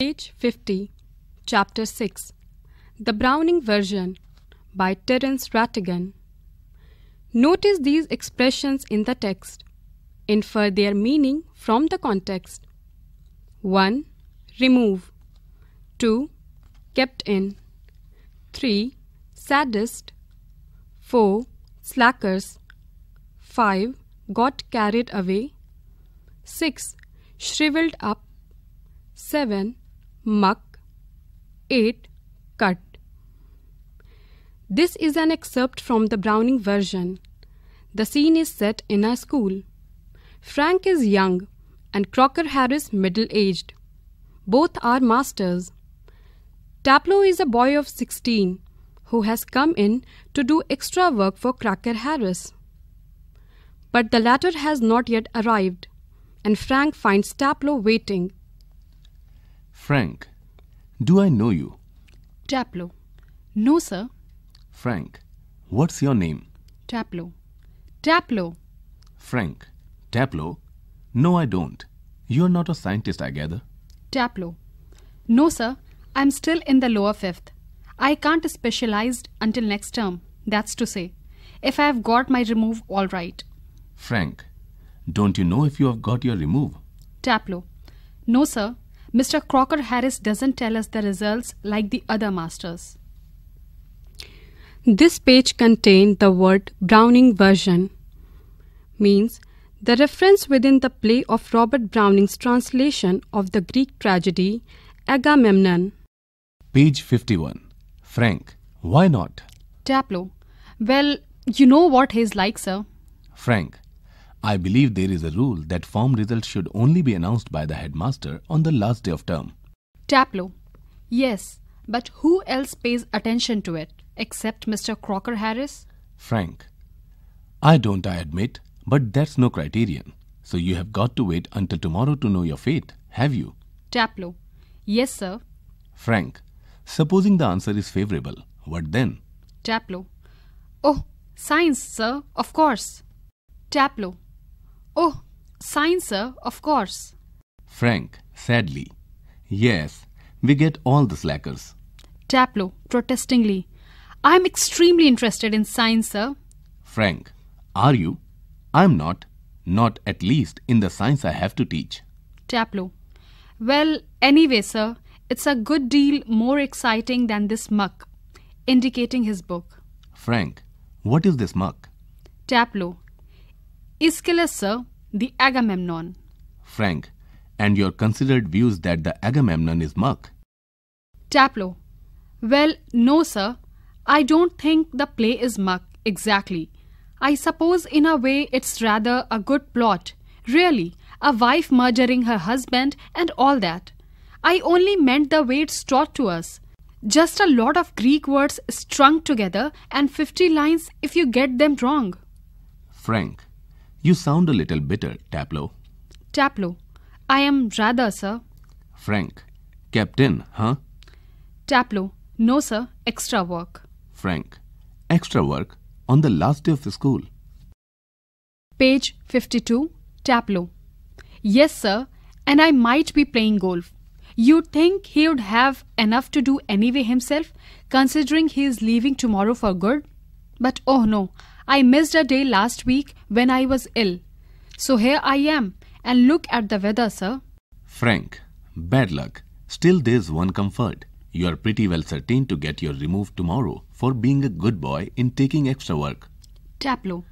Page 50, Chapter 6 The Browning Version by Terence Rattigan. Notice these expressions in the text. Infer their meaning from the context. 1. Remove. 2. Kept in. 3. Saddest. 4. Slackers. 5. Got carried away. 6. Shriveled up. 7 muck, ate, cut. This is an excerpt from the Browning version. The scene is set in a school. Frank is young and Crocker Harris middle aged. Both are masters. Taplow is a boy of 16 who has come in to do extra work for Crocker Harris. But the latter has not yet arrived, and Frank finds Taplow waiting Frank. Do I know you? Taplow. No, sir. Frank. What's your name? Taplow. Taplow. Frank. Taplow? No, I don't. You're not a scientist, I gather. Taplow. No, sir. I'm still in the lower fifth. I can't specialize until next term. That's to say, if I have got my remove all right. Frank, don't you know if you have got your remove? Taplow. No, sir. Mr. Crocker Harris doesn't tell us the results like the other masters. This page contained the word Browning version, means the reference within the play of Robert Browning's translation of the Greek tragedy Agamemnon. Page 51. Frank, why not? Taplow. Well, you know what he's like, sir. Frank, I believe there is a rule that form results should only be announced by the headmaster on the last day of term. Taplow, Yes, but who else pays attention to it except Mr. Crocker Harris? Frank. I don't, I admit, but that's no criterion. So you have got to wait until tomorrow to know your fate, have you? Taplow, Yes, sir. Frank. Supposing the answer is favorable, what then? Taplow, Oh, science, sir, of course. Taplow. Oh, science, sir, of course. Frank, sadly. Yes, we get all the slackers. Taplow, protestingly. I am extremely interested in science, sir. Frank, are you? I'm not. Not at least in the science I have to teach. Taplow, well, anyway, sir, it's a good deal more exciting than this muck. Indicating his book. Frank, what is this muck? Taplow, Aeschylus, sir, the Agamemnon. Frank, and your considered views that the Agamemnon is muck. Taplow, well, no, sir. I don't think the play is muck exactly. I suppose in a way it's rather a good plot. Really, a wife murdering her husband and all that. I only meant the way it's taught to us. Just a lot of Greek words strung together and 50 lines if you get them wrong. Frank, you sound a little bitter, Taplow. Taplow, I am rather, sir. Frank. Captain, huh? Taplow, No, sir. Extra work. Frank. Extra work on the last day of the school. Page 52. Taplow. Yes, sir. And I might be playing golf. You'd think he would have enough to do anyway himself, considering he is leaving tomorrow for good. But oh no, I missed a day last week when I was ill. So here I am, and look at the weather, sir. Frank, bad luck. Still, there's one comfort. You are pretty well certain to get your remove tomorrow for being a good boy in taking extra work. Taplow.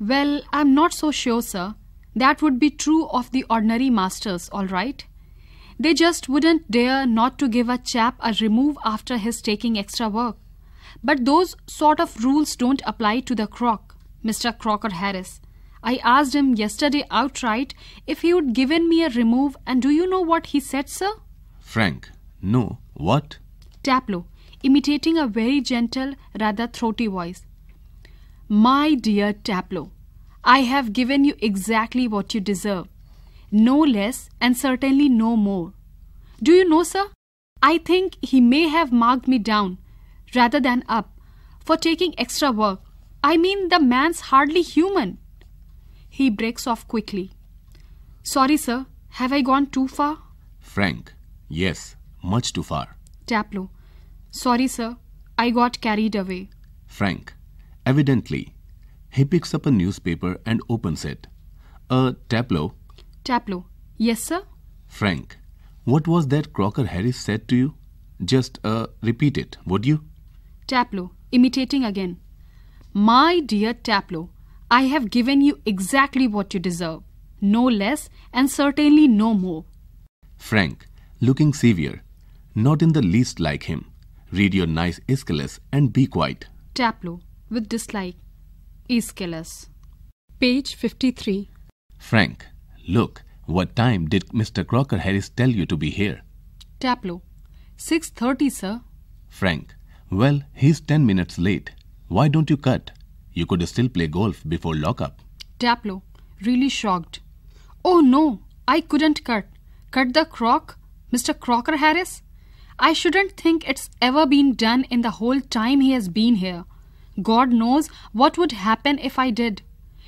Well, I'm not so sure, sir. That would be true of the ordinary masters, all right? They just wouldn't dare not to give a chap a remove after his taking extra work. But those sort of rules don't apply to the croc, Mr. Crocker Harris. I asked him yesterday outright if he would given me a remove and do you know what he said, sir? Frank, no. What? Taplow, imitating a very gentle, rather throaty voice. My dear Taplow, I have given you exactly what you deserve. No less and certainly no more. Do you know, sir? I think he may have marked me down rather than up for taking extra work. I mean, the man's hardly human. He breaks off quickly. Sorry, sir. Have I gone too far? Frank, yes, much too far. Taplow, sorry, sir. I got carried away. Frank, evidently. He picks up a newspaper and opens it. A tableau. Tableau, yes, sir. Frank, what was that Crocker Harris said to you? Just uh, repeat it, would you? Taplow, imitating again. My dear Taplow, I have given you exactly what you deserve. No less and certainly no more. Frank, looking severe. Not in the least like him. Read your nice Aeschylus and be quiet. Taplow, with dislike. Aeschylus. Page 53. Frank, look, what time did Mr. Crocker Harris tell you to be here? Taplow, 6.30, sir. Frank, well, he's 10 minutes late. Why don't you cut? You could still play golf before lockup. Taplow, really shocked. Oh no, I couldn't cut. Cut the crock? Mr. Crocker Harris? I shouldn't think it's ever been done in the whole time he has been here. God knows what would happen if I did.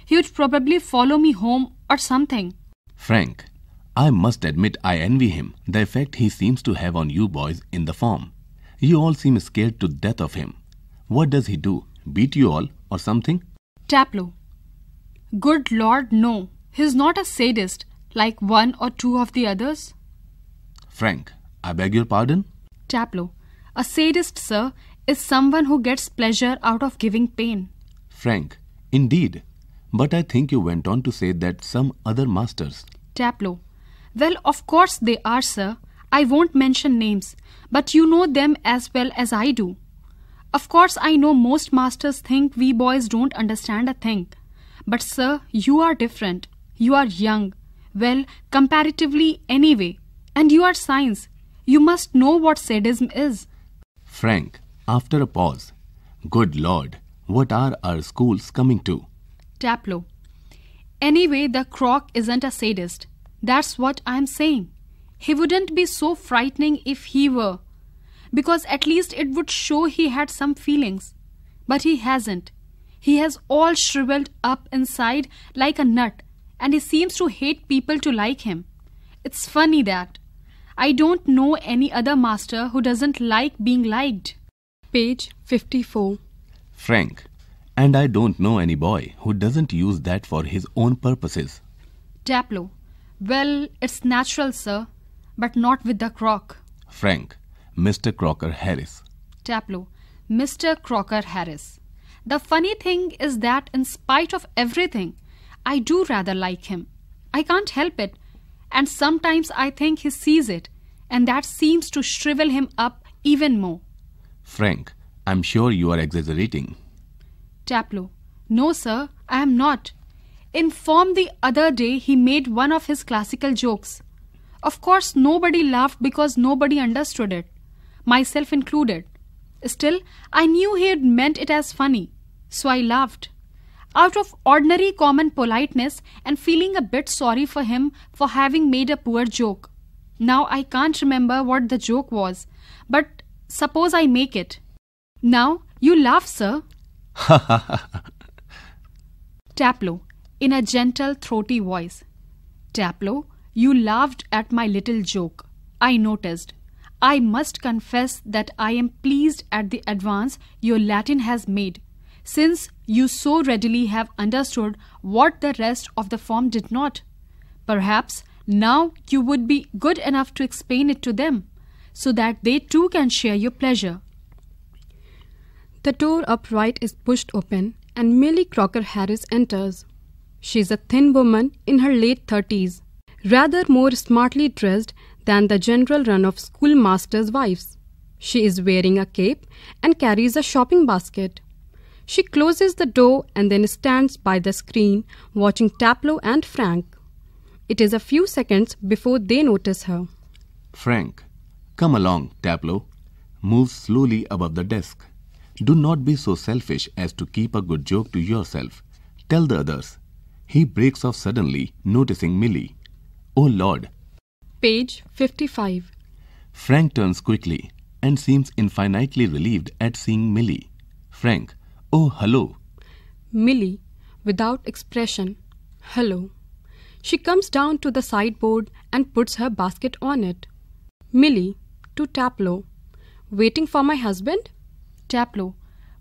He would probably follow me home or something. Frank, I must admit I envy him the effect he seems to have on you boys in the farm. You all seem scared to death of him. What does he do? Beat you all or something? Taplow. Good Lord, no. He's not a sadist like one or two of the others. Frank, I beg your pardon? Taplow. A sadist, sir, is someone who gets pleasure out of giving pain. Frank, indeed. But I think you went on to say that some other masters. Taplow. Well, of course they are, sir. I won't mention names, but you know them as well as I do. Of course, I know most masters think we boys don't understand a thing. But, sir, you are different. You are young. Well, comparatively, anyway. And you are science. You must know what sadism is. Frank, after a pause, good lord, what are our schools coming to? Taplow. Anyway, the croc isn't a sadist. That's what I'm saying he wouldn't be so frightening if he were, because at least it would show he had some feelings. But he hasn't. He has all shriveled up inside like a nut, and he seems to hate people to like him. It's funny that. I don't know any other master who doesn't like being liked. Page 54. Frank, and I don't know any boy who doesn't use that for his own purposes. Taplow, well, it's natural, sir but not with the Croc. Frank, Mr. Crocker Harris. Tableau, Mr. Crocker Harris. The funny thing is that, in spite of everything, I do rather like him. I can't help it. And sometimes I think he sees it, and that seems to shrivel him up even more. Frank, I'm sure you are exaggerating. Tableau, no, sir, I am not. In form the other day, he made one of his classical jokes. Of course, nobody laughed because nobody understood it, myself included. Still, I knew he had meant it as funny, so I laughed. Out of ordinary common politeness and feeling a bit sorry for him for having made a poor joke. Now I can't remember what the joke was, but suppose I make it. Now you laugh, sir. Taplow, in a gentle, throaty voice. Taplow, you laughed at my little joke. I noticed. I must confess that I am pleased at the advance your Latin has made, since you so readily have understood what the rest of the form did not. Perhaps now you would be good enough to explain it to them, so that they too can share your pleasure. The door upright is pushed open, and Millie Crocker Harris enters. She is a thin woman in her late thirties rather more smartly dressed than the general run of schoolmasters' wives. She is wearing a cape and carries a shopping basket. She closes the door and then stands by the screen watching Taplow and Frank. It is a few seconds before they notice her. Frank, come along, Tableau. Move slowly above the desk. Do not be so selfish as to keep a good joke to yourself. Tell the others. He breaks off suddenly, noticing Millie. Oh Lord. Page 55. Frank turns quickly and seems infinitely relieved at seeing Millie. Frank, oh, hello. Millie, without expression, hello. She comes down to the sideboard and puts her basket on it. Millie, to Taplow. Waiting for my husband? Taplow,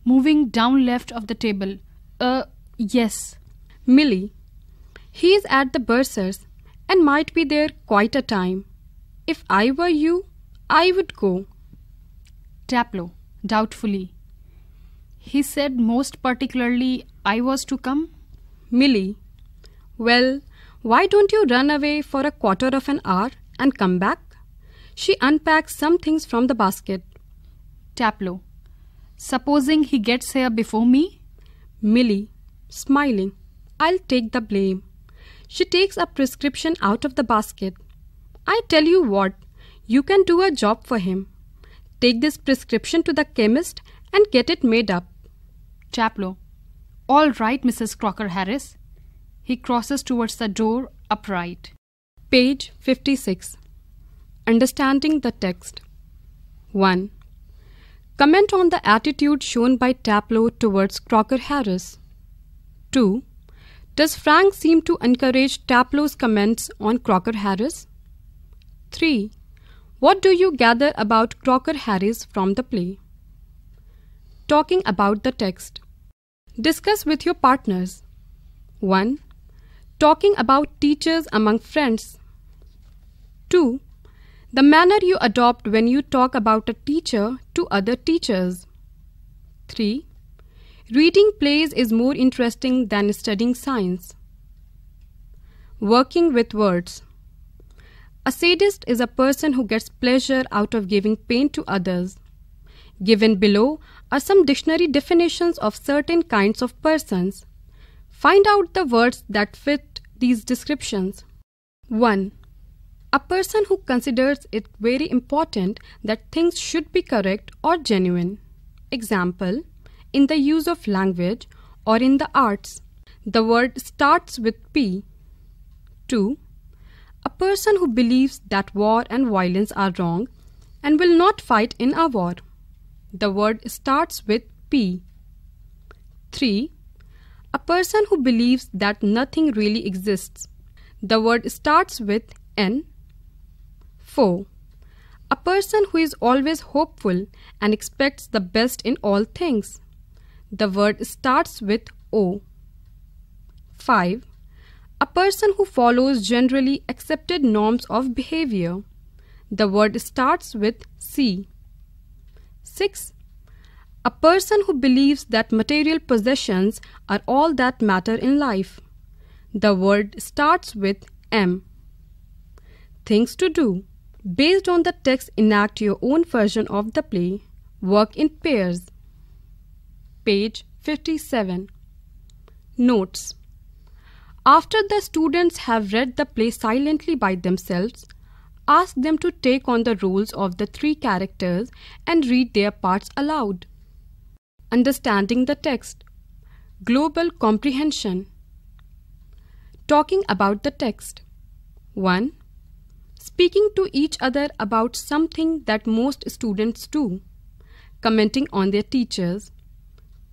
moving down left of the table. Uh, yes. Millie, he is at the bursar's and might be there quite a time. If I were you, I would go. Taplow, doubtfully. He said most particularly I was to come? Milly, well, why don't you run away for a quarter of an hour and come back? She unpacks some things from the basket. Taplow, supposing he gets here before me? Milly, smiling, I'll take the blame. She takes a prescription out of the basket. I tell you what, you can do a job for him. Take this prescription to the chemist and get it made up. Chaplow. All right, Mrs. Crocker Harris. He crosses towards the door upright. Page 56. Understanding the text. 1. Comment on the attitude shown by Taplow towards Crocker Harris. 2. Does Frank seem to encourage Taplow's comments on Crocker Harris? 3. What do you gather about Crocker Harris from the play? Talking about the text. Discuss with your partners. 1. Talking about teachers among friends. 2. The manner you adopt when you talk about a teacher to other teachers. 3. Reading plays is more interesting than studying science. Working with words. A sadist is a person who gets pleasure out of giving pain to others. Given below are some dictionary definitions of certain kinds of persons. Find out the words that fit these descriptions. 1. A person who considers it very important that things should be correct or genuine. Example in the use of language or in the arts. The word starts with P. 2. A person who believes that war and violence are wrong and will not fight in a war. The word starts with P. 3. A person who believes that nothing really exists. The word starts with N. 4. A person who is always hopeful and expects the best in all things. The word starts with O. 5. A person who follows generally accepted norms of behavior. The word starts with C. 6. A person who believes that material possessions are all that matter in life. The word starts with M. Things to do. Based on the text, enact your own version of the play. Work in pairs page 57. Notes After the students have read the play silently by themselves, ask them to take on the roles of the three characters and read their parts aloud. Understanding the text, global comprehension. Talking about the text. 1. Speaking to each other about something that most students do. Commenting on their teachers.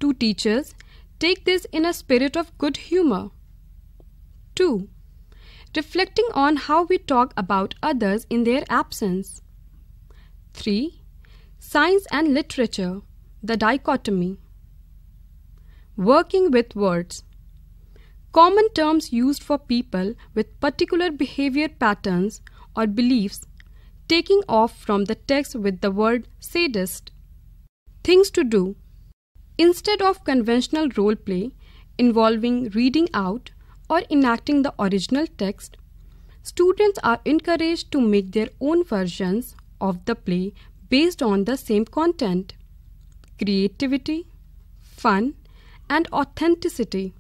Two teachers take this in a spirit of good humor. 2. Reflecting on how we talk about others in their absence. 3. Science and literature, the dichotomy. Working with words. Common terms used for people with particular behavior patterns or beliefs, taking off from the text with the word sadist. Things to do instead of conventional role play involving reading out or enacting the original text, students are encouraged to make their own versions of the play based on the same content. Creativity, fun, and authenticity